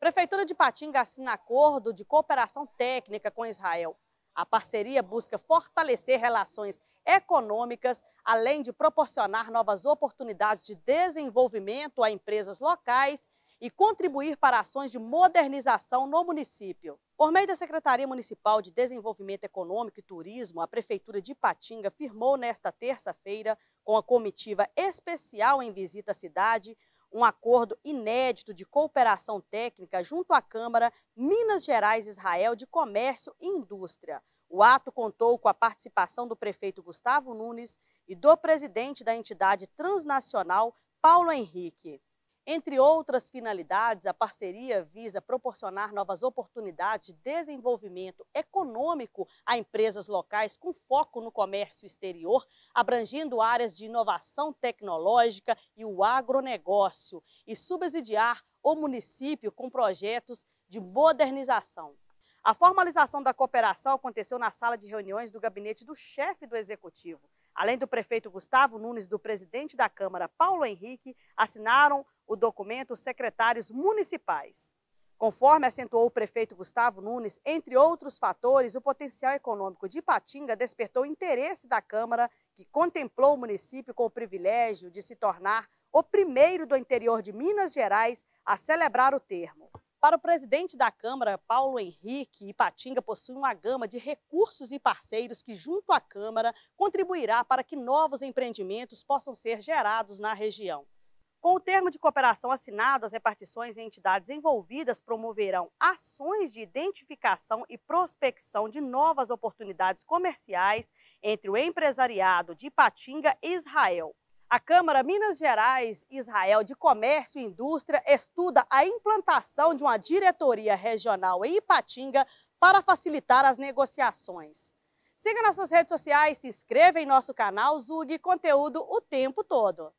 Prefeitura de Patinga assina acordo de cooperação técnica com Israel. A parceria busca fortalecer relações econômicas, além de proporcionar novas oportunidades de desenvolvimento a empresas locais e contribuir para ações de modernização no município. Por meio da Secretaria Municipal de Desenvolvimento Econômico e Turismo, a Prefeitura de Patinga firmou nesta terça-feira, com a comitiva especial em visita à cidade, um acordo inédito de cooperação técnica junto à Câmara Minas Gerais-Israel de Comércio e Indústria. O ato contou com a participação do prefeito Gustavo Nunes e do presidente da entidade transnacional, Paulo Henrique. Entre outras finalidades, a parceria visa proporcionar novas oportunidades de desenvolvimento econômico a empresas locais com foco no comércio exterior, abrangendo áreas de inovação tecnológica e o agronegócio, e subsidiar o município com projetos de modernização. A formalização da cooperação aconteceu na sala de reuniões do gabinete do chefe do executivo. Além do prefeito Gustavo Nunes e do presidente da Câmara, Paulo Henrique, assinaram o documento os secretários municipais. Conforme acentuou o prefeito Gustavo Nunes, entre outros fatores, o potencial econômico de Patinga despertou interesse da Câmara, que contemplou o município com o privilégio de se tornar o primeiro do interior de Minas Gerais a celebrar o termo. Para o presidente da Câmara, Paulo Henrique, Ipatinga possui uma gama de recursos e parceiros que, junto à Câmara, contribuirá para que novos empreendimentos possam ser gerados na região. Com o termo de cooperação assinado, as repartições e entidades envolvidas promoverão ações de identificação e prospecção de novas oportunidades comerciais entre o empresariado de Ipatinga e Israel. A Câmara Minas Gerais Israel de Comércio e Indústria estuda a implantação de uma diretoria regional em Ipatinga para facilitar as negociações. Siga nossas redes sociais, se inscreva em nosso canal Zug Conteúdo o tempo todo.